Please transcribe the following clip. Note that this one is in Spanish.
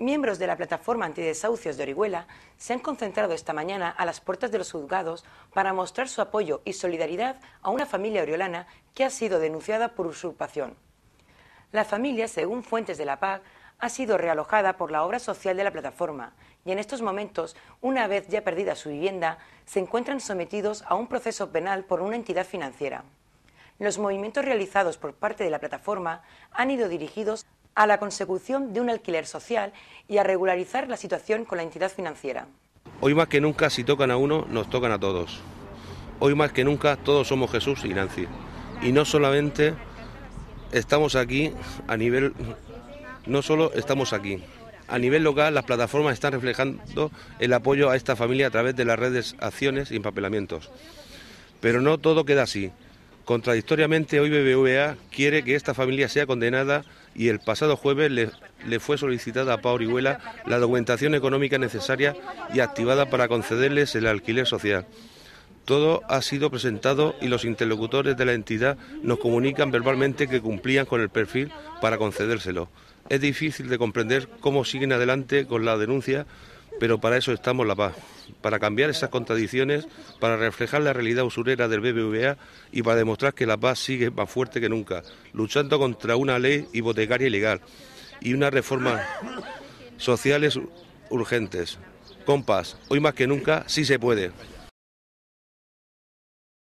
Miembros de la plataforma antidesahucios de Orihuela se han concentrado esta mañana a las puertas de los juzgados para mostrar su apoyo y solidaridad a una familia oriolana que ha sido denunciada por usurpación. La familia, según fuentes de la PAC, ha sido realojada por la obra social de la plataforma y en estos momentos, una vez ya perdida su vivienda, se encuentran sometidos a un proceso penal por una entidad financiera los movimientos realizados por parte de la plataforma han ido dirigidos a la consecución de un alquiler social y a regularizar la situación con la entidad financiera. Hoy más que nunca, si tocan a uno, nos tocan a todos. Hoy más que nunca, todos somos Jesús y Nancy. Y no solamente estamos aquí a nivel, no solo estamos aquí. A nivel local, las plataformas están reflejando el apoyo a esta familia a través de las redes, acciones y empapelamientos. Pero no todo queda así. Contradictoriamente, hoy BBVA quiere que esta familia sea condenada y el pasado jueves le, fue solicitada a Pau Orihuela la documentación económica necesaria y activada para concederles el alquiler social. Todo ha sido presentado y los interlocutores de la entidad nos comunican verbalmente que cumplían con el perfil para concedérselo. Es difícil de comprender cómo siguen adelante con la denuncia pero para eso estamos la paz, para cambiar esas contradicciones, para reflejar la realidad usurera del BBVA y para demostrar que la paz sigue más fuerte que nunca, luchando contra una ley hipotecaria ilegal y unas reformas sociales urgentes. Compas, hoy más que nunca, sí se puede.